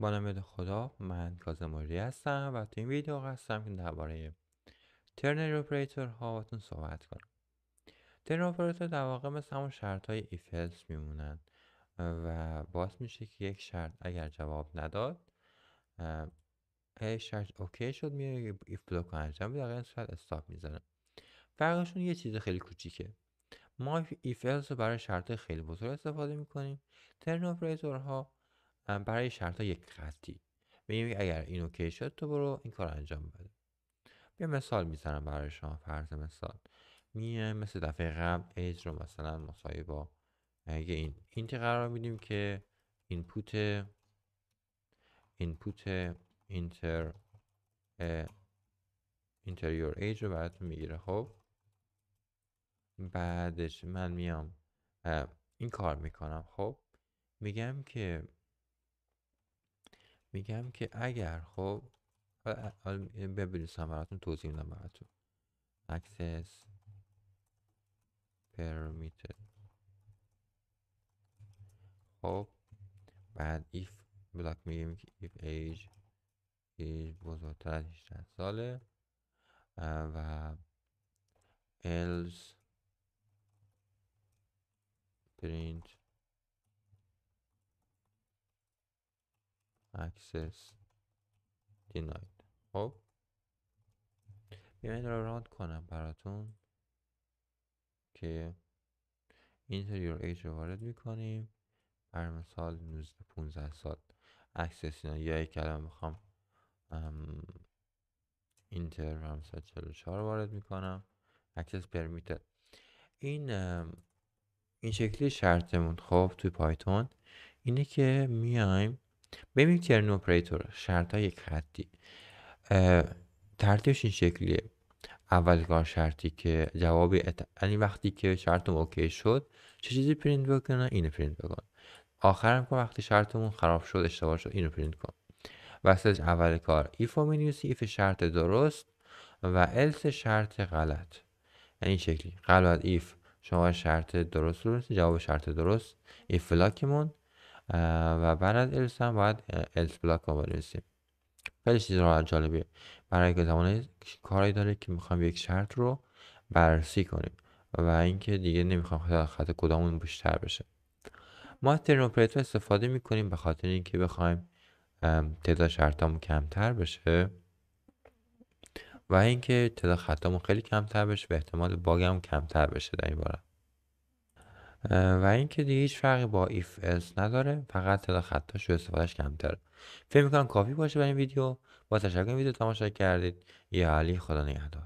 با نام خدا من کازم هستم و تو این ویدیو هستم که درباره ترنر اپراتور ها باتون صحبت کنم ترنر اپراتور در واقع مثل همون شرط های ایفلس میمونن و باعث میشه که یک شرط اگر جواب نداد اگر شرط اوکی شد میره ایف بلوک انجام اگر این صورت استاپ میزنه فرقشون یه چیز خیلی کوچیکه ما ایلس رو برای شرط خیلی بزرگ استفاده میکنیم ترن ها برای شرط یک خطی میگیم اگر این اوکی شد تو برو این کار انجام بده یه مثال میزنم برای شما فرض مثال میایم مثل دفعه قبل ایج رو مثلا مساوی با اگه این اینتی قرار میدیم که اینپوت اینپوت اینتر اینتریور ایج رو براتون میگیره خب بعدش من میام این کار میکنم خب میگم که میگم که اگر خب ببینیستم براتون توضیح میدم براتون access permitted خب بعد if بلاک میگیم که ایف age بزرگتر از 18 ساله و else print access denied خب بیاین رو ران کنم براتون که اینتریور ایج رو وارد میکنیم بر مثال 19 15 سال اکسس اینا یا یک کلمه بخوام اینتر من 144 وارد میکنم اکسس پرمیتر این این شکلی شرطمون خوب توی پایتون اینه که میایم ببینیم ترن اپراتور شرط های یک خطی ترتیبش این شکلیه اول کار شرطی که جواب یعنی وقتی که شرطم اوکی شد چه چیزی پرینت بکنه اینو پرینت بکن آخرم که وقتی شرطمون خراب شد اشتباه شد اینو پرینت کن وسج اول کار ایفو می نویسی ایف شرط درست و else شرط غلط یعنی این شکلی غلط از ایف شما شرط درست رو جواب شرط درست ایف بلاکمون و بعد از else هم باید else بلاک رو بنویسیم خیلی چیز راحت جالبیه برای که زمان کاری داره که میخوام یک شرط رو بررسی کنیم و اینکه دیگه نمیخوام خط, خط کدامون بیشتر بشه ما ترین استفاده میکنیم به خاطر اینکه بخوایم تعداد شرطامو کمتر بشه و اینکه تعداد خطامو خیلی کمتر بشه به احتمال هم کمتر بشه در این باره و اینکه دیگه هیچ فرقی با ایف اس نداره فقط تعداد خطاش و استفادهش کمتر فکر میکنم کافی باشه برای این ویدیو با تشکر این ویدیو تماشا کردید یه علی خدا نگهدار